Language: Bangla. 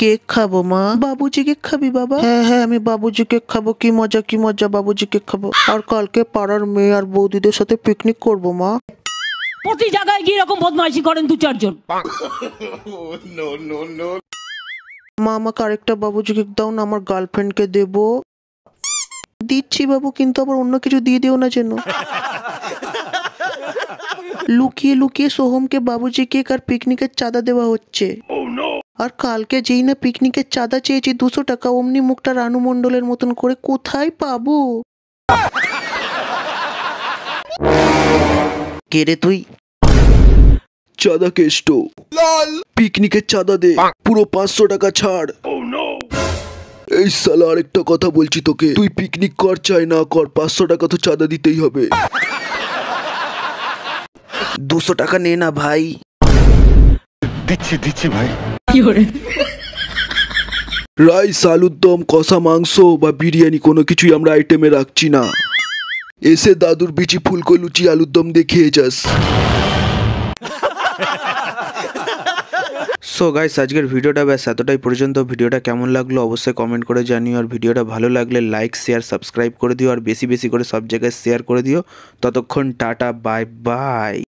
কেক খাবো মা বাবুজি কেক খাবি বাবা হ্যাঁ হ্যাঁ আমি বাবুজি কেক খাবো কি মজা কি মজা বাবুজি কেক খাবো আর কালকে পাড়ার মেয়ে আর বৌদিদের সাথে পিকনিক করবো মা প্রতি জায়গায় কি রকম বদমাইশি করেন দু চারজন মা আমাকে আরেকটা বাবুজি কেক দাও না আমার গার্লফ্রেন্ডকে দেবো দিচ্ছি বাবু কিন্তু আবার অন্য কিছু দিয়ে দিও না যেন লুকিয়ে লুকিয়ে সোহমকে বাবুজি কেক আর পিকনিকের চাঁদা দেওয়া হচ্ছে oh, আর কালকে যেই না পিকনিকের চাঁদা চেয়েছি দুশো টাকা অমনি মুখটা রানু মণ্ডলের মতন করে কোথায় পাবো কে রে তুই চাঁদা কেষ্ট পিকনিকের চাঁদা দে পুরো পাঁচশো টাকা ছাড় oh, এই সালা আরেকটা কথা বলছি তোকে তুই পিকনিক কর চাই না কর পাঁচশো টাকা তো চাঁদা দিতেই হবে দুশো টাকা নে না ভাই দিচ্ছি দিচ্ছি ভাই রাইস আলুর দম কষা মাংস বা বিরিয়ানি কোনো কিছুই আমরা আইটেমে রাখছি না এসে দাদুর বিচি ফুলকো লুচি আলুর দম দেখিয়ে যাস সো গাইস আজকের ভিডিওটা ব্যাস এতটাই পর্যন্ত ভিডিওটা কেমন লাগলো অবশ্যই কমেন্ট করে জানিও আর ভিডিওটা ভালো লাগলে লাইক শেয়ার সাবস্ক্রাইব করে দিও আর বেশি বেশি করে সব জায়গায় শেয়ার করে দিও ততক্ষণ টাটা বাই বাই